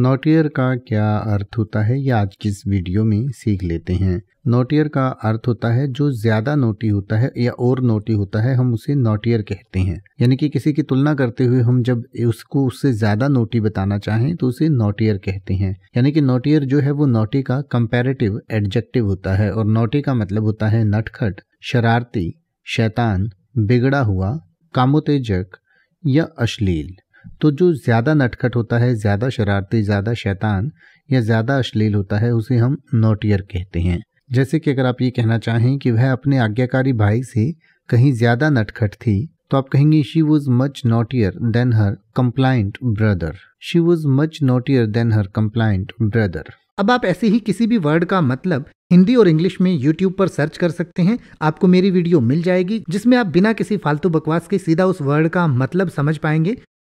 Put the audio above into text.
नोटियर का क्या अर्थ होता है ये आज की इस वीडियो में सीख लेते हैं नोटियर का अर्थ होता है जो ज्यादा नोटी होता है या और नोटी होता है हम उसे नोटियर कहते हैं यानी कि किसी की तुलना करते हुए हम जब उसको उससे ज्यादा नोटी बताना चाहें तो उसे नोटियर कहते हैं यानी कि नोटियर जो है वो नोटी का कंपेरेटिव एडजेक्टिव होता है और नोटी का मतलब होता है नटखट शरारती शैतान बिगड़ा हुआ कामोतेजक या अश्लील तो जो ज़्यादा नटखट होता है ज़्यादा शरारती ज़्यादा शैतान या ज़्यादा अश्लील होता है उसे हम नोटियर कहते हैं जैसे कि अगर आप ये कहना चाहें कि वह अपने आज्ञाकारी भाई से कहीं ज़्यादा नटखट थी तो आप कहेंगे she was much naughtier than her complaint brother she was much naughtier than her complaint brother अब आप ऐसे ही किसी भी वर्ड का मतलब हिंदी और इंग्लिश में यूट्यूब पर सर्च कर सकते हैं आपको मेरी वीडियो मिल जाएगी जिसमें आप बिना किसी फालतू बकवास के सीधा उस वर्ड का मतलब समझ पाएंगे